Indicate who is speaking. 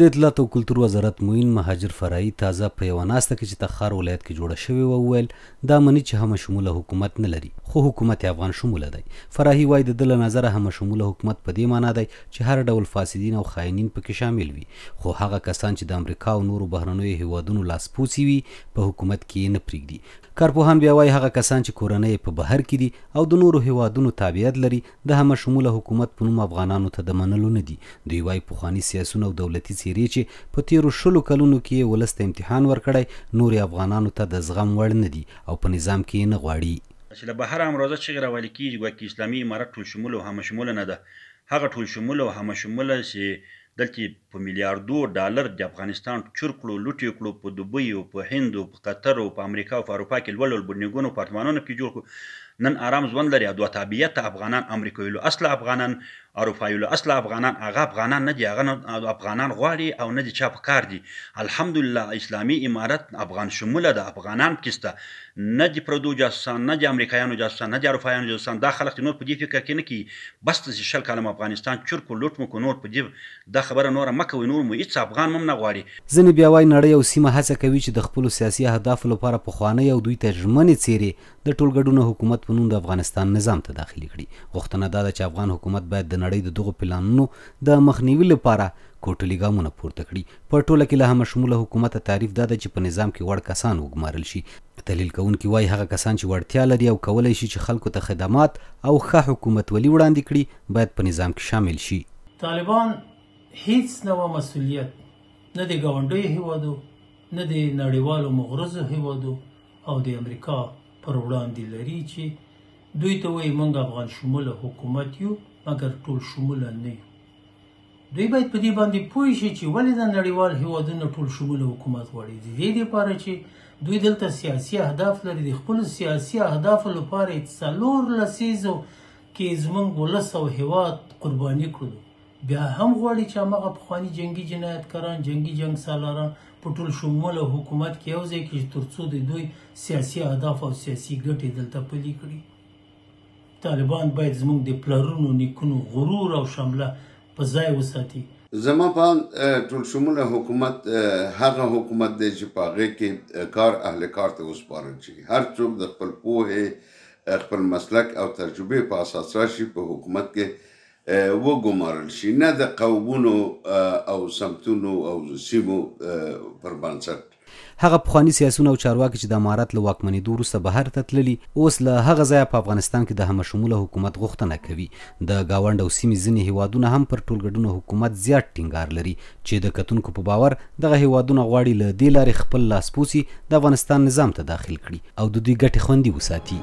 Speaker 1: د اطلاعات او کلتور وزارت موین مهاجر فرایي تازه په یو ناسته کې چې تخار ولایت کې جوړه شوې و ویل دا منی چې هم شموله حکومت نه لري خو حکومت افغان شموله دی فراهي وای د دل نظر هم شموله حکومت په دې معنی دی چې هر ډول فاسدین او خاینین پکې شامل وي خو هغه کسان چې د امریکا او نورو بهرنوي هیوادونو لاسپوڅي وي په حکومت کې نه پریږدي کارپوهان بیا وای هغه کسان چې کورنۍ په بهر کې دي او د نورو هیوادونو تابعیت لري د هم شموله حکومت په نوم افغانانو ته د منلو نه دي دوی وای په خاني سیاسونو او دولتي څیرې چې په تیرو شلو کلونو کې ولست امتحان ورکړی نور افغانانو ته د زغم وړ نه دي او په نظام کې نه غواړي
Speaker 2: چې له بهر امروزه چې راولي کیږي ګوکې اسلامي امارت ټول شمول او هم شمول نه ده هغه ټول شمول او هم شمول چې دلته په میلیارډو ډالر د افغانستان چورکړو لوټي کړو په دوبۍ او په هند او په قطر او په امریکا او په اروپا کې لول لول بنګونو پارتمانونو کې جوړ کړو نن آرام ژوند لري دوه تابعیت افغانان امریکایلو اصل افغانان اروپایلو اصل افغانان هغه افغانان نه دي هغه افغانان غواړي او نه دي چا په کار دي الحمدلله اسلامي امارت افغان شموله ده افغانان پکسته نه دي پردو جاسوسان نه دي امریکایانو جاسوسان نه دي اروپایانو جاسوسان دا خلک نور په دې فکر کې نه کی بس د شل کلم افغانستان چور کو لوټ مو کو نور په دې دا خبره نور مکه وي نور مو هیڅ افغان مم نه غواړي
Speaker 1: ځنې بیا وای نړۍ او سیمه هڅه کوي چې د خپل سیاسي اهداف لپاره په خوانې او دوی ترجمنې چیرې د ټولګډونو حکومت په نوم د افغانستان نظام ته داخلي کړي غوښتنه دا ده چې افغان حکومت باید د نړۍ د دغو پلانونو د مخنیوي لپاره کوټلي ګامونه پورته کړي په ټوله کې له هم شموله حکومت تعریف دا ده چې په نظام کې وړ کسان وګمارل شي تحلیل کوونکي وایي هغه کسان چې وړتیا لري او کولای شي چې خلکو ته خدمات او ښه حکومت ولي وړاندې کړي باید په نظام کې شامل شي
Speaker 3: طالبان هیڅ نو مسولیت نه د ګاونډیو هیوادو نه د نړیوالو مغرضو هیوادو او د امریکا پر وړاندې لري چې دوی ته وایي موږ افغان شمول حکومت یو مګر ټول شمول نه یو دوی باید په دې باندې پوه شي چې ولې د نړیوال هیوادونو ټول شمول حکومت غواړي د دې لپاره چې دوی دلته سیاسي اهداف لري د خپل سیاسي اهدافو لپاره څلور لسیزو کې زمونږ ولس او هیواد قرباني کړو بیا هم غواړي چې هغه پخوانی جنگي جنایتکاران جنگي جنگ سالاران په ټول شموله حکومت کې یو ځای کې ترڅو د دوی سیاسي اهداف او سیاسي ګټې دلته پلي کړي طالبان باید زموږ د پلرونو نیکونو غرور او شمله په ځای وساتي
Speaker 4: زما په ټول شموله حکومت هغه حکومت دی چې پاغه کې کار اهل کار ته وسپارل شي هر څوک د خپل پوهه خپل مسلک او تجربه په اساس راشي په حکومت کې وګمارل شي نه د قومونو او سمتونو او سیمو پر بنسټ
Speaker 1: هغه پخوانی سیاسونه او چارواکي چې د امارات له واکمنۍ دوروسته بهر تتللی اوس له هغه ځایه په افغانستان کې د همشموله حکومت غوښتنه کوي د گاونډ او سیمې ځینې هیوادونه هم پر ټولګډونو حکومت زیات ټینګار لري چې د کتونکو په باور دغه هیوادونه غواړي له دې لارې خپل لاسپوسی د افغانستان نظام ته داخل کړي او د دوی ګټې خوندي وساتي